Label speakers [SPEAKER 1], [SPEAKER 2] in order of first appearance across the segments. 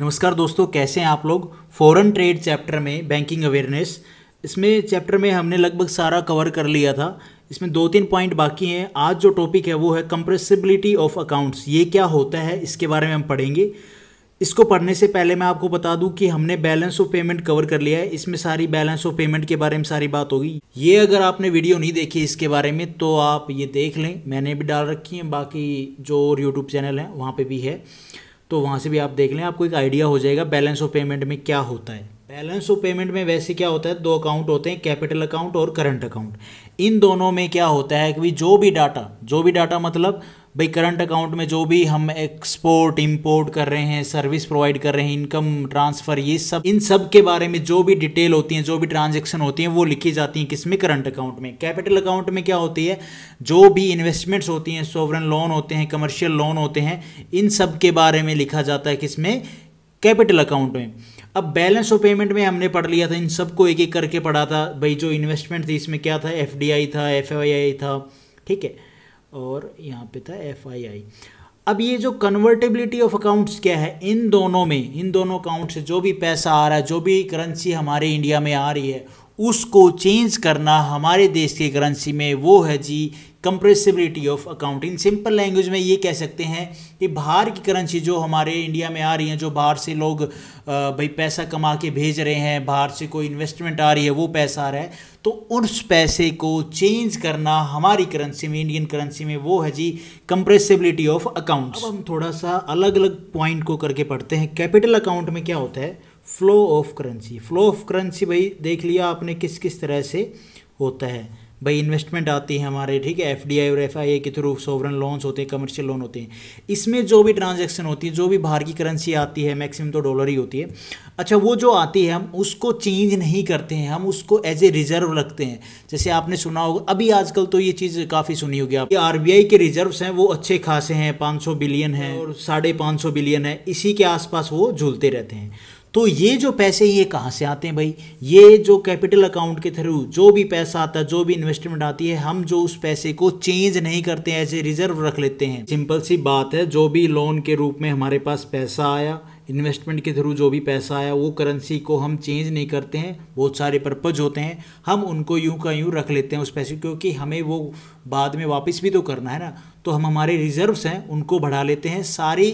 [SPEAKER 1] नमस्कार दोस्तों कैसे हैं आप लोग फॉरेन ट्रेड चैप्टर में बैंकिंग अवेयरनेस इसमें चैप्टर में हमने लगभग सारा कवर कर लिया था इसमें दो तीन पॉइंट बाकी हैं आज जो टॉपिक है वो है कंप्रेसिबिलिटी ऑफ अकाउंट्स ये क्या होता है इसके बारे में हम पढ़ेंगे इसको पढ़ने से पहले मैं आपको बता दूं कि हमने बैलेंस ऑफ पेमेंट कवर कर लिया है इसमें सारी बैलेंस ऑफ पेमेंट के बारे में सारी बात होगी ये अगर आपने वीडियो नहीं देखी इसके बारे में तो आप ये देख लें मैंने भी डाल रखी है बाकी जो और यूट्यूब चैनल हैं वहाँ पर भी है तो वहाँ से भी आप देख लें आपको एक आइडिया हो जाएगा बैलेंस ऑफ पेमेंट में क्या होता है बैलेंस ऑफ पेमेंट में वैसे क्या होता है दो अकाउंट होते हैं कैपिटल अकाउंट और करंट अकाउंट इन दोनों में क्या होता है कि जो भी डाटा जो भी डाटा मतलब भाई करंट अकाउंट में जो भी हम एक्सपोर्ट इंपोर्ट कर रहे हैं सर्विस प्रोवाइड कर रहे हैं इनकम ट्रांसफ़र ये सब इन सब के बारे में जो भी डिटेल होती हैं जो भी ट्रांजेक्शन होती हैं वो लिखी जाती हैं किसमें करंट अकाउंट में कैपिटल अकाउंट में क्या होती है जो भी इन्वेस्टमेंट्स होती हैं सोवरन लोन होते हैं कमर्शियल लोन होते हैं इन सब के बारे में लिखा जाता है किसमें कैपिटल अकाउंट में अब बैलेंस ऑफ पेमेंट में हमने पढ़ लिया था इन सबको एक एक करके पढ़ा था भाई जो इन्वेस्टमेंट थी इसमें क्या था एफ था एफ था ठीक है और यहाँ पे था एफ अब ये जो कन्वर्टेबिलिटी ऑफ अकाउंट्स क्या है इन दोनों में इन दोनों अकाउंट से जो भी पैसा आ रहा है जो भी करेंसी हमारे इंडिया में आ रही है उसको चेंज करना हमारे देश की करेंसी में वो है जी compressibility of account in simple language में ये कह सकते हैं कि बाहर की करेंसी जो हमारे इंडिया में आ रही है जो बाहर से लोग भाई पैसा कमा के भेज रहे हैं बाहर से कोई इन्वेस्टमेंट आ रही है वो पैसा आ रहा है तो उस पैसे को चेंज करना हमारी करेंसी में इंडियन करेंसी में वो है जी कंप्रेसिबिलिटी ऑफ अकाउंट हम थोड़ा सा अलग अलग पॉइंट को करके पढ़ते हैं कैपिटल अकाउंट में क्या होता है flow of currency flow of currency भाई देख लिया आपने किस किस तरह से होता है भाई इन्वेस्टमेंट आती है हमारे ठीक है एफ और एफ के थ्रू सोवरन लोन्स होते हैं कमर्शियल लोन होते हैं इसमें जो भी ट्रांजैक्शन होती है जो भी बाहर की करेंसी आती है मैक्सिमम तो डॉलर ही होती है अच्छा वो जो आती है हम उसको चेंज नहीं करते हैं हम उसको एज ए रिजर्व रखते हैं जैसे आपने सुना होगा अभी आजकल तो ये चीज़ काफ़ी सुनी होगी आप आर के रिजर्व हैं वो अच्छे खासे हैं पाँच बिलियन है और साढ़े बिलियन है इसी के आसपास वो झूलते रहते हैं तो ये जो पैसे ये कहाँ से आते हैं भाई ये जो कैपिटल अकाउंट के थ्रू जो भी पैसा आता है जो भी इन्वेस्टमेंट आती है हम जो उस पैसे को चेंज नहीं करते एज ए रिजर्व रख लेते हैं सिंपल सी बात है जो भी लोन के रूप में हमारे पास पैसा आया इन्वेस्टमेंट के थ्रू जो भी पैसा आया वो करेंसी को हम चेंज नहीं करते हैं बहुत सारे पर्पज होते हैं हम उनको यूं का यूं रख लेते हैं उस पैसे क्योंकि हमें वो बाद में वापस भी तो करना है ना तो हम हमारे रिजर्व्स हैं उनको बढ़ा लेते हैं सारी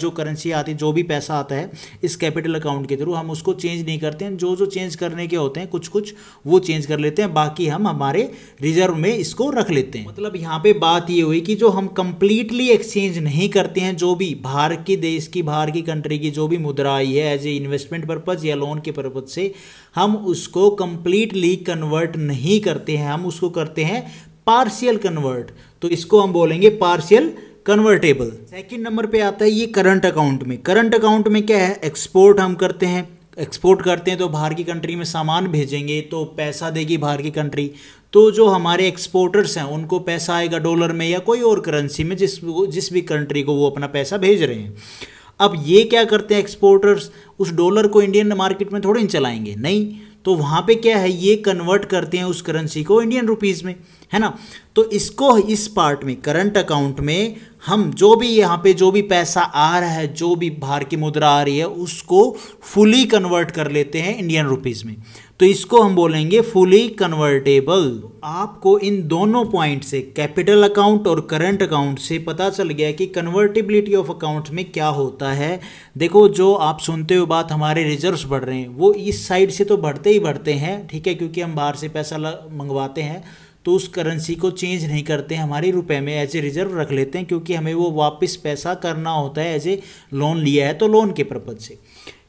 [SPEAKER 1] जो करेंसी आती है जो भी पैसा आता है इस कैपिटल अकाउंट के थ्रू हम उसको चेंज नहीं करते हैं जो जो चेंज करने के होते हैं कुछ कुछ वो चेंज कर लेते हैं बाकी हम हमारे रिजर्व में इसको रख लेते हैं मतलब यहाँ पे बात ये हुई कि जो हम कंप्लीटली एक्सचेंज नहीं करते हैं जो भी बाहर के देश की बाहर की कंट्री की जो भी मुद्रा आई है एज ए इन्वेस्टमेंट पर्पज़ या लोन के पर्पज़ से हम उसको कंप्लीटली कन्वर्ट नहीं करते हैं हम उसको करते हैं पार्शियल कन्वर्ट तो इसको हम बोलेंगे पार्शियल कन्वर्टेबल सेकंड नंबर पे आता है ये करंट अकाउंट में करंट अकाउंट में क्या है एक्सपोर्ट हम करते हैं एक्सपोर्ट करते हैं तो बाहर की कंट्री में सामान भेजेंगे तो पैसा देगी बाहर की कंट्री तो जो हमारे एक्सपोर्टर्स हैं उनको पैसा आएगा डॉलर में या कोई और करेंसी में जिस जिस भी कंट्री को वो अपना पैसा भेज रहे हैं अब ये क्या करते हैं एक्सपोर्टर्स उस डॉलर को इंडियन मार्केट में थोड़ी चलाएंगे नहीं तो वहाँ पे क्या है ये कन्वर्ट करते हैं उस करेंसी को इंडियन रुपीज़ में है ना तो इसको इस पार्ट में करंट अकाउंट में हम जो भी यहाँ पे जो भी पैसा आ रहा है जो भी बाहर की मुद्रा आ रही है उसको फुली कन्वर्ट कर लेते हैं इंडियन रुपीज़ में तो इसको हम बोलेंगे फुली कन्वर्टेबल आपको इन दोनों पॉइंट से कैपिटल अकाउंट और करंट अकाउंट से पता चल गया कि कन्वर्टेबिलिटी ऑफ अकाउंट में क्या होता है देखो जो आप सुनते हो बात हमारे रिजर्व्स बढ़ रहे हैं वो इस साइड से तो बढ़ते ही बढ़ते हैं ठीक है क्योंकि हम बाहर से पैसा मंगवाते हैं तो उस करेंसी को चेंज नहीं करते हैं हमारे रुपए में एज ए रिजर्व रख लेते हैं क्योंकि हमें वो वापस पैसा करना होता है एज ए लोन लिया है तो लोन के पर्पज से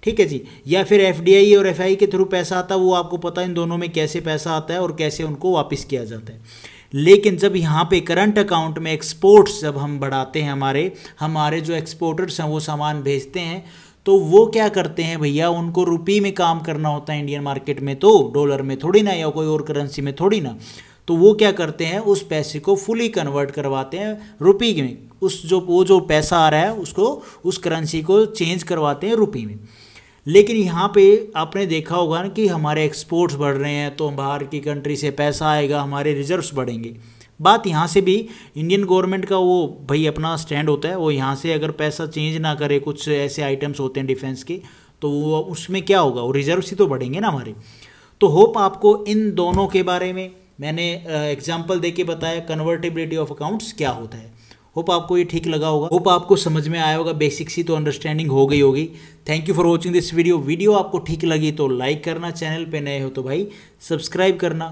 [SPEAKER 1] ठीक है जी या फिर एफ और एफ के थ्रू पैसा आता है वो आपको पता है इन दोनों में कैसे पैसा आता है और कैसे उनको वापस किया जाता है लेकिन जब यहाँ पे करंट अकाउंट में एक्सपोर्ट्स जब हम बढ़ाते हैं हमारे हमारे जो एक्सपोर्टर्स हैं वो सामान भेजते हैं तो वो क्या करते हैं भैया उनको रुपी में काम करना होता है इंडियन मार्केट में तो डॉलर में थोड़ी ना या कोई और करेंसी में थोड़ी ना तो वो क्या करते हैं उस पैसे को फुली कन्वर्ट करवाते हैं रुपी में उस जो वो जो पैसा आ रहा है उसको उस करेंसी को चेंज करवाते हैं रुपी में लेकिन यहाँ पे आपने देखा होगा ना कि हमारे एक्सपोर्ट्स बढ़ रहे हैं तो बाहर की कंट्री से पैसा आएगा हमारे रिजर्व्स बढ़ेंगे बात यहाँ से भी इंडियन गवर्नमेंट का वो भाई अपना स्टैंड होता है वो यहाँ से अगर पैसा चेंज ना करे कुछ ऐसे आइटम्स होते हैं डिफेंस के तो वो उसमें क्या होगा वो रिजर्व ही तो बढ़ेंगे ना हमारे तो होप आपको इन दोनों के बारे में मैंने एग्जाम्पल दे के बताया कन्वर्टेबिलिटी ऑफ अकाउंट्स क्या होता है होप आपको ये ठीक लगा होगा होप आपको समझ में आया होगा बेसिक सी तो अंडरस्टैंडिंग हो गई होगी thank you for watching this video video आपको ठीक लगी तो लाइक करना चैनल पे नए हो तो भाई सब्सक्राइब करना